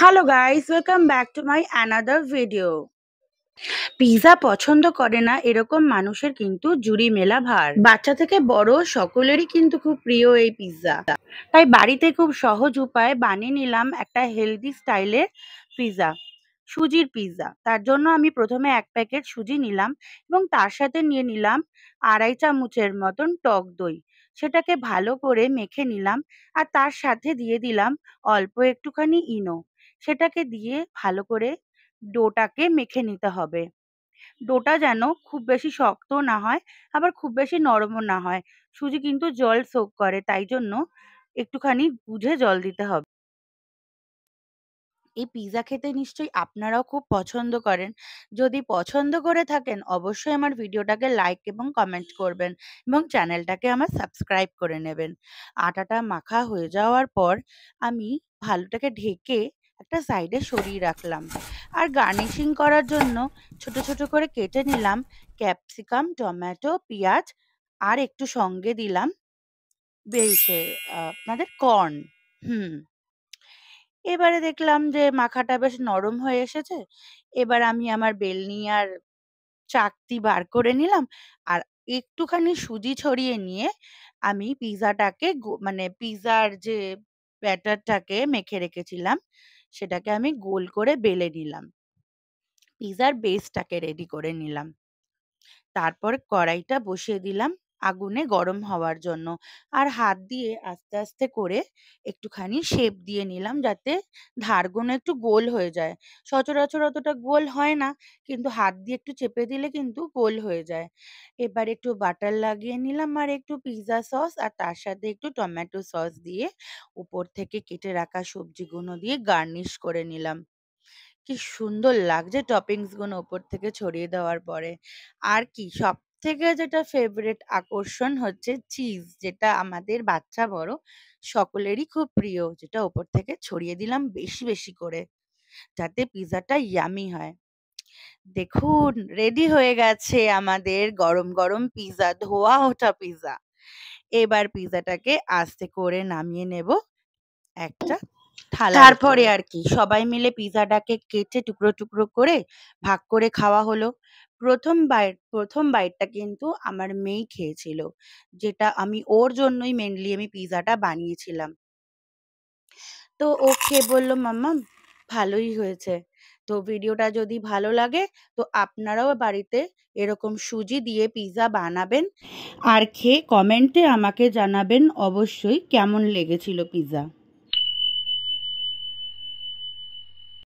hello guys welcome back to my another video pizza পছন্দ করে না এরকম মানুষের কিন্তু জুড়ি মেলা ভার বাচ্চা থেকে বড় সকলেরই কিন্তু খুব প্রিয় এই পিৎজা তাই বাড়িতে খুব সহজ উপায়ে বানিয়ে নিলাম একটা হেলদি স্টাইলে পিৎজা সুজির পিৎজা তার জন্য আমি প্রথমে এক প্যাকেট সুজি নিলাম এবং তার সাথে নিয়ে নিলাম আড়াই চামচের মতন টক দই সেটাকে ভালো করে মেখে নিলাম আর তার সাথে দিয়ে দিলাম অল্প একটুখানি ইনো সেটাকে দিয়ে ভালো করে ডোটাকে মেখে নিতে হবে ডোটা যেন খুব বেশি শক্ত না হয় আবার খুব বেশি নরমও না হয় সুজি কিন্তু জল সোক করে তাই জন্য একটুখানি বুঝে জল দিতে হবে এই পিৎজা খেতে নিশ্চয়ই আপনারাও খুব পছন্দ করেন যদি পছন্দ করে থাকেন অবশ্যই আমার ভিডিওটাকে লাইক এবং কমেন্ট করবেন এবং চ্যানেলটাকে আমার সাবস্ক্রাইব করে নেবেন আটাটা মাখা হয়ে যাওয়ার পর আমি ভালোটাকে ঢেকে একটা সাইডে সরিয়ে রাখলাম আর গার্নিশিং করার জন্য ছোট ছোট করে কেটে নিলাম ক্যাপসিকাম টমেটো পেঁয়াজ আর একটু সঙ্গে দিলাম বেরিয়েছে আপনাদের কর্ন হুম এবারে দেখলাম যে মাখাটা বেশ নরম হয়ে এসেছে এবার আমি আমার বেলনি আর চাকতি বার করে নিলাম আর একটুখানি সুজি ছড়িয়ে নিয়ে আমি পিৎজাটাকে মানে পিৎজার যে ব্যাটারটাকে মেখে রেখেছিলাম সেটাকে আমি গোল করে বেলে নিলাম পিৎজার বেসটাকে রেডি করে নিলাম তারপর কড়াইটা বসিয়ে দিলাম আগুনে গরম হওয়ার জন্য আর হাত দিয়ে আস্তে আস্তে করে একটুখানি শেপ দিয়ে নিলাম যাতে ধারগুনো একটু গোল হয়ে যায় সচরাচর অতটা গোল হয় না কিন্তু হাত দিয়ে একটু চেপে দিলে কিন্তু গোল হয়ে যায় এবার একটু বাটার লাগিয়ে নিলাম আর একটু পিৎজা সস আর তার সাথে একটু টমেটো সস দিয়ে উপর থেকে কেটে রাখা সবজিগুলো দিয়ে গার্নিশ করে নিলাম কি সুন্দর লাগছে টপিংস গুলো উপর থেকে ছড়িয়ে দেওয়ার পরে আর কি সব থেকে যেটা ফেভারিট আকর্ষণ হচ্ছে চিজ যেটা আমাদের বাচ্চা বড় সকলেরই খুব প্রিয় যেটা ওপর থেকে ছড়িয়ে দিলাম বেশি বেশি করে যাতে পিৎজাটা ইয়ামি হয় দেখুন রেডি হয়ে গেছে আমাদের গরম গরম পিৎজা ধোয়া ওঠা পিৎজা এবার পিৎজাটাকে আস্তে করে নামিয়ে নেব একটা তারপরে আর কি সবাই মিলে পিৎজাটাকে কেটে টুকরো টুকরো করে ভাগ করে খাওয়া হলো প্রথম বাইট প্রথম বাইটটা কিন্তু আমার মেয়ে খেয়েছিল যেটা আমি ওর জন্যই মেনলি আমি পিৎজাটা বানিয়েছিলাম তো ও খেয়ে বলল মাম্মা ভালোই হয়েছে তো ভিডিওটা যদি ভালো লাগে তো আপনারাও বাড়িতে এরকম সুজি দিয়ে পিৎজা বানাবেন আর খেয়ে কমেন্টে আমাকে জানাবেন অবশ্যই কেমন লেগেছিল পিৎজা